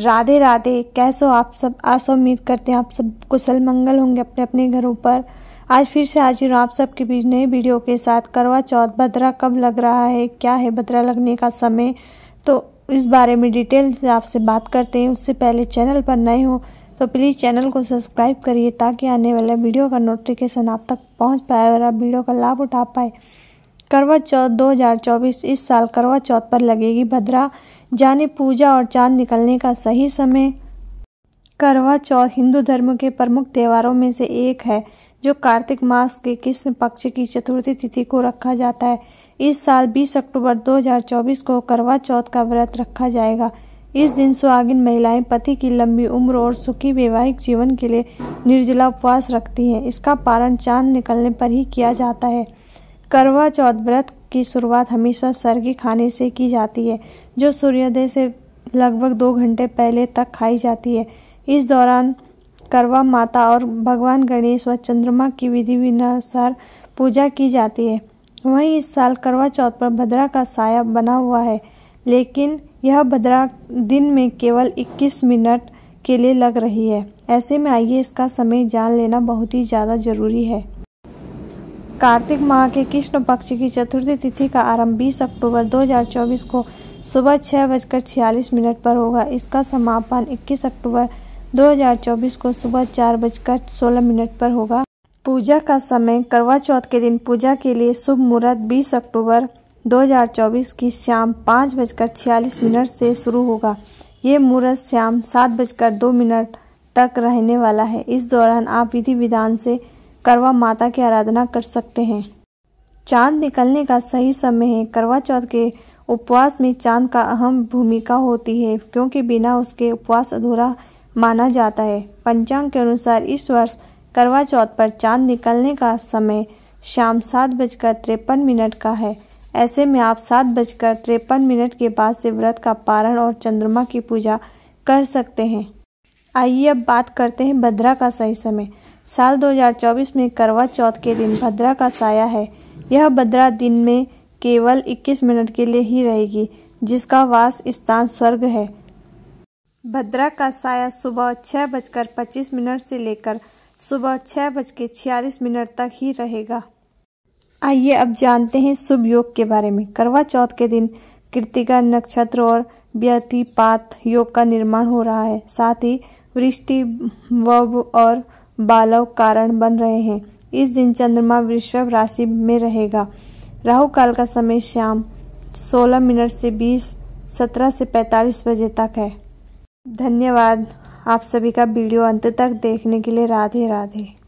राधे राधे कैसो आप सब आशा उम्मीद करते हैं आप सब कुशल मंगल होंगे अपने अपने घरों पर आज फिर से आज हूँ आप सबके बीच नए वीडियो के साथ करवा चौथ भद्रा कब लग रहा है क्या है भद्रा लगने का समय तो इस बारे में डिटेल से आपसे बात करते हैं उससे पहले चैनल पर नए हो तो प्लीज़ चैनल को सब्सक्राइब करिए ताकि आने वाला वीडियो का नोटिफिकेशन आप तक पहुँच पाए और आप वीडियो का लाभ उठा पाए करवा चौथ 2024 इस साल करवा चौथ पर लगेगी भद्रा जाने पूजा और चांद निकलने का सही समय करवा चौथ हिंदू धर्म के प्रमुख त्योहारों में से एक है जो कार्तिक मास के कृष्ण पक्ष की चतुर्थी तिथि को रखा जाता है इस साल 20 अक्टूबर 2024 को करवा चौथ का व्रत रखा जाएगा इस दिन सुहागिन महिलाएं पति की लंबी उम्र और सुखी वैवाहिक जीवन के लिए निर्जला उपवास रखती हैं इसका पारण चांद निकलने पर ही किया जाता है करवा चौथ व्रत की शुरुआत हमेशा के खाने से की जाती है जो सूर्योदय से लगभग दो घंटे पहले तक खाई जाती है इस दौरान करवा माता और भगवान गणेश व चंद्रमा की विधि विधानुसार पूजा की जाती है वहीं इस साल करवा चौथ पर भद्रा का साया बना हुआ है लेकिन यह भद्रा दिन में केवल 21 मिनट के लिए लग रही है ऐसे में आइए इसका समय जान लेना बहुत ही ज़्यादा ज़रूरी है कार्तिक माह के कृष्ण पक्ष की चतुर्थी तिथि का आरंभ 20 अक्टूबर 2024 को सुबह छः बजकर छियालीस मिनट पर होगा इसका समापन 21 अक्टूबर 2024 को सुबह चार बजकर सोलह मिनट पर होगा पूजा का समय करवा चौथ के दिन पूजा के लिए शुभ मुहूर्त 20 अक्टूबर 2024 की शाम पाँच बजकर छियालीस मिनट से शुरू होगा ये मुहूर्त शाम सात बजकर दो मिनट तक रहने वाला है इस दौरान आप विधि विधान से करवा माता की आराधना कर सकते हैं चांद निकलने का सही समय है करवा चौथ के उपवास में चांद का अहम भूमिका होती है क्योंकि बिना उसके उपवास अधूरा माना जाता है पंचांग के अनुसार इस वर्ष करवा चौथ पर चांद निकलने का समय शाम सात बजकर तिरपन मिनट का है ऐसे में आप सात बजकर तिरपन मिनट के बाद से व्रत का पारण और चंद्रमा की पूजा कर सकते हैं आइए अब बात करते हैं भद्रा का सही समय साल 2024 में करवा चौथ के दिन भद्रा का साया है यह भद्रा दिन में केवल 21 मिनट के लिए ही रहेगी जिसका वास स्थान स्वर्ग है भद्रा का साया सुबह छः बजकर पच्चीस मिनट से लेकर सुबह छः बज के छियालीस मिनट तक ही रहेगा आइए अब जानते हैं शुभ योग के बारे में करवा चौथ के दिन कृतिका नक्षत्र और व्यतिपात योग का निर्माण हो रहा है साथ ही वृष्टि वब और बालव कारण बन रहे हैं इस दिन चंद्रमा वृषभ राशि में रहेगा राहु काल का समय शाम 16 मिनट से 20 17 से 45 बजे तक है धन्यवाद आप सभी का वीडियो अंत तक देखने के लिए राधे राधे